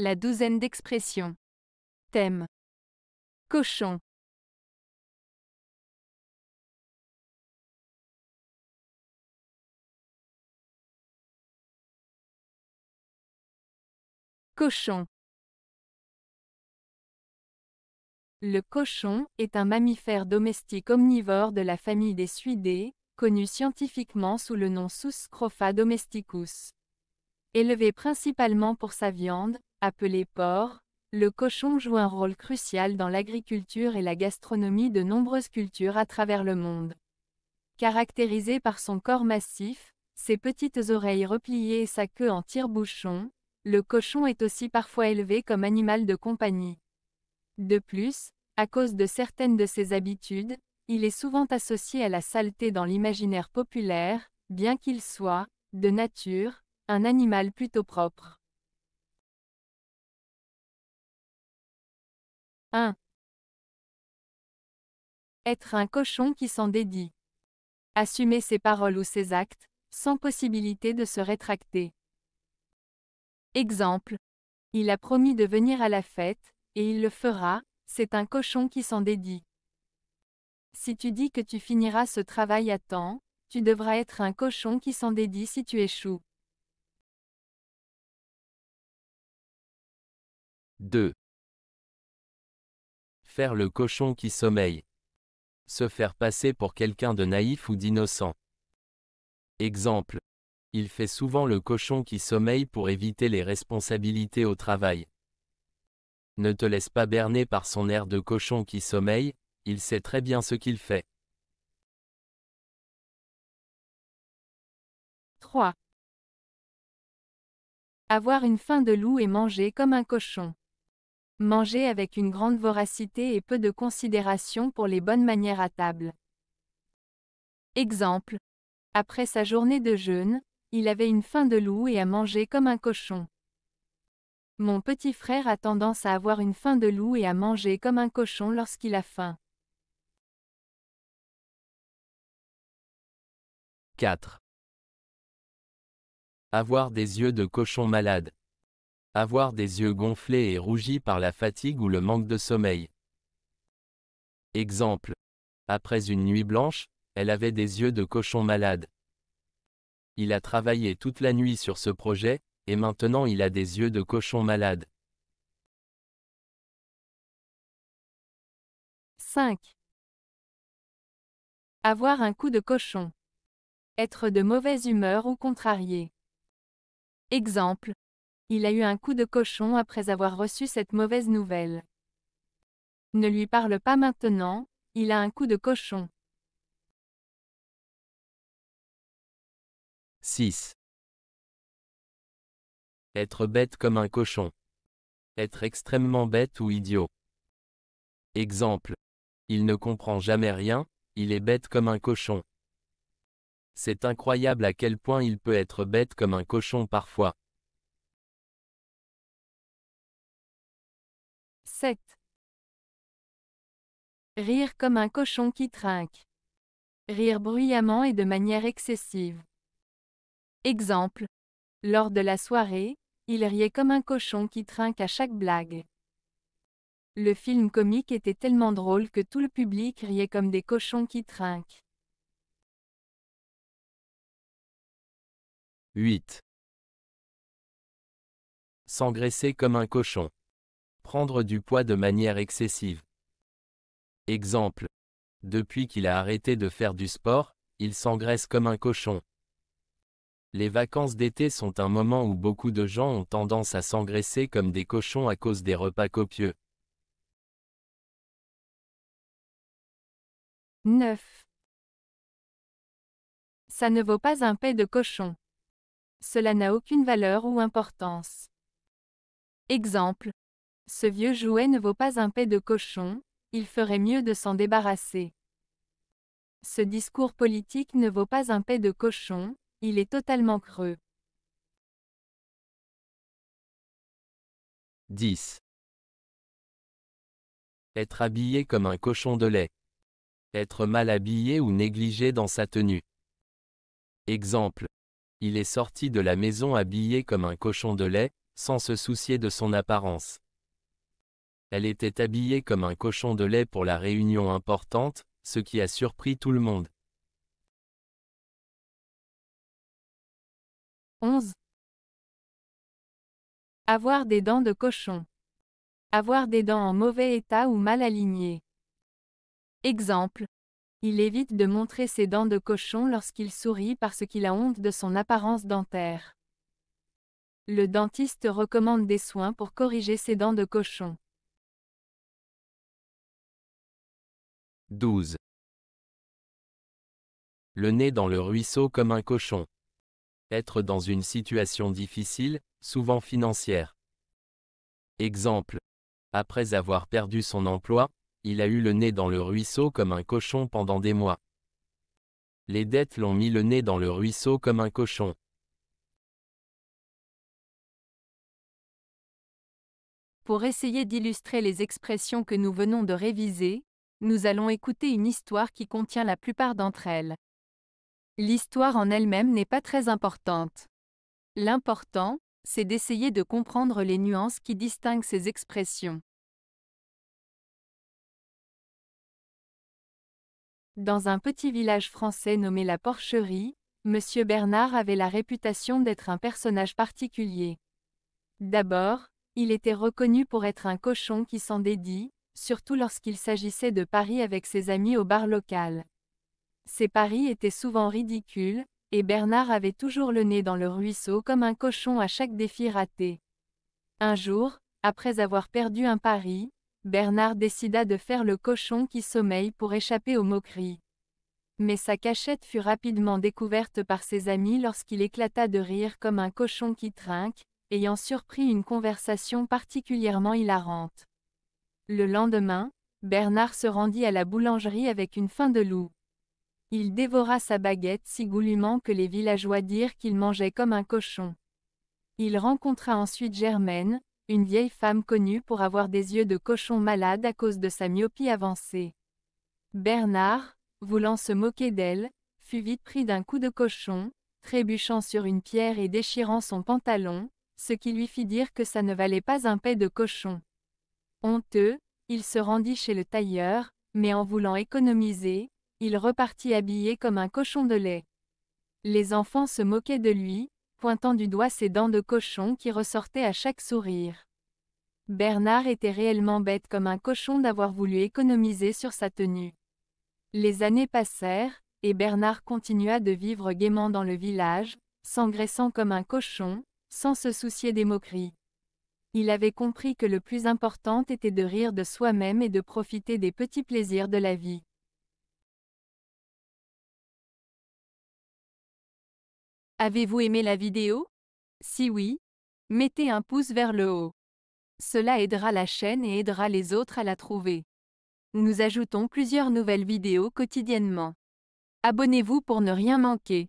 La douzaine d'expressions. Thème. Cochon. Cochon. Le cochon est un mammifère domestique omnivore de la famille des suidés, connu scientifiquement sous le nom Suscrofa domesticus. Élevé principalement pour sa viande, Appelé porc, le cochon joue un rôle crucial dans l'agriculture et la gastronomie de nombreuses cultures à travers le monde. Caractérisé par son corps massif, ses petites oreilles repliées et sa queue en tire-bouchon, le cochon est aussi parfois élevé comme animal de compagnie. De plus, à cause de certaines de ses habitudes, il est souvent associé à la saleté dans l'imaginaire populaire, bien qu'il soit, de nature, un animal plutôt propre. 1. Être un cochon qui s'en dédie. Assumer ses paroles ou ses actes, sans possibilité de se rétracter. Exemple. Il a promis de venir à la fête, et il le fera, c'est un cochon qui s'en dédie. Si tu dis que tu finiras ce travail à temps, tu devras être un cochon qui s'en dédie si tu échoues. 2 faire le cochon qui sommeille. Se faire passer pour quelqu'un de naïf ou d'innocent. Exemple. Il fait souvent le cochon qui sommeille pour éviter les responsabilités au travail. Ne te laisse pas berner par son air de cochon qui sommeille, il sait très bien ce qu'il fait. 3. Avoir une faim de loup et manger comme un cochon. Manger avec une grande voracité et peu de considération pour les bonnes manières à table. Exemple. Après sa journée de jeûne, il avait une faim de loup et a mangé comme un cochon. Mon petit frère a tendance à avoir une faim de loup et à manger comme un cochon lorsqu'il a faim. 4. Avoir des yeux de cochon malade. Avoir des yeux gonflés et rougis par la fatigue ou le manque de sommeil. Exemple. Après une nuit blanche, elle avait des yeux de cochon malade. Il a travaillé toute la nuit sur ce projet, et maintenant il a des yeux de cochon malade. 5. Avoir un coup de cochon. Être de mauvaise humeur ou contrarié. Exemple, il a eu un coup de cochon après avoir reçu cette mauvaise nouvelle. Ne lui parle pas maintenant, il a un coup de cochon. 6. Être bête comme un cochon. Être extrêmement bête ou idiot. Exemple. Il ne comprend jamais rien, il est bête comme un cochon. C'est incroyable à quel point il peut être bête comme un cochon parfois. 7. Rire comme un cochon qui trinque. Rire bruyamment et de manière excessive. Exemple. Lors de la soirée, il riait comme un cochon qui trinque à chaque blague. Le film comique était tellement drôle que tout le public riait comme des cochons qui trinquent. 8. S'engraisser comme un cochon. Prendre du poids de manière excessive. Exemple. Depuis qu'il a arrêté de faire du sport, il s'engraisse comme un cochon. Les vacances d'été sont un moment où beaucoup de gens ont tendance à s'engraisser comme des cochons à cause des repas copieux. 9. Ça ne vaut pas un paix de cochon. Cela n'a aucune valeur ou importance. Exemple, ce vieux jouet ne vaut pas un paix de cochon, il ferait mieux de s'en débarrasser. Ce discours politique ne vaut pas un paix de cochon, il est totalement creux. 10. Être habillé comme un cochon de lait. Être mal habillé ou négligé dans sa tenue. Exemple. Il est sorti de la maison habillé comme un cochon de lait, sans se soucier de son apparence. Elle était habillée comme un cochon de lait pour la réunion importante, ce qui a surpris tout le monde. 11. Avoir des dents de cochon. Avoir des dents en mauvais état ou mal alignées. Exemple. Il évite de montrer ses dents de cochon lorsqu'il sourit parce qu'il a honte de son apparence dentaire. Le dentiste recommande des soins pour corriger ses dents de cochon. 12. Le nez dans le ruisseau comme un cochon. Être dans une situation difficile, souvent financière. Exemple. Après avoir perdu son emploi, il a eu le nez dans le ruisseau comme un cochon pendant des mois. Les dettes l'ont mis le nez dans le ruisseau comme un cochon. Pour essayer d'illustrer les expressions que nous venons de réviser, nous allons écouter une histoire qui contient la plupart d'entre elles. L'histoire en elle-même n'est pas très importante. L'important, c'est d'essayer de comprendre les nuances qui distinguent ces expressions. Dans un petit village français nommé la Porcherie, M. Bernard avait la réputation d'être un personnage particulier. D'abord, il était reconnu pour être un cochon qui s'en dédie, surtout lorsqu'il s'agissait de paris avec ses amis au bar local. Ces paris étaient souvent ridicules, et Bernard avait toujours le nez dans le ruisseau comme un cochon à chaque défi raté. Un jour, après avoir perdu un pari, Bernard décida de faire le cochon qui sommeille pour échapper aux moqueries. Mais sa cachette fut rapidement découverte par ses amis lorsqu'il éclata de rire comme un cochon qui trinque, ayant surpris une conversation particulièrement hilarante. Le lendemain, Bernard se rendit à la boulangerie avec une faim de loup. Il dévora sa baguette si goulûment que les villageois dirent qu'il mangeait comme un cochon. Il rencontra ensuite Germaine, une vieille femme connue pour avoir des yeux de cochon malade à cause de sa myopie avancée. Bernard, voulant se moquer d'elle, fut vite pris d'un coup de cochon, trébuchant sur une pierre et déchirant son pantalon, ce qui lui fit dire que ça ne valait pas un paix de cochon. Honteux, il se rendit chez le tailleur, mais en voulant économiser, il repartit habillé comme un cochon de lait. Les enfants se moquaient de lui, pointant du doigt ses dents de cochon qui ressortaient à chaque sourire. Bernard était réellement bête comme un cochon d'avoir voulu économiser sur sa tenue. Les années passèrent, et Bernard continua de vivre gaiement dans le village, s'engraissant comme un cochon, sans se soucier des moqueries. Il avait compris que le plus important était de rire de soi-même et de profiter des petits plaisirs de la vie. Avez-vous aimé la vidéo Si oui, mettez un pouce vers le haut. Cela aidera la chaîne et aidera les autres à la trouver. Nous ajoutons plusieurs nouvelles vidéos quotidiennement. Abonnez-vous pour ne rien manquer.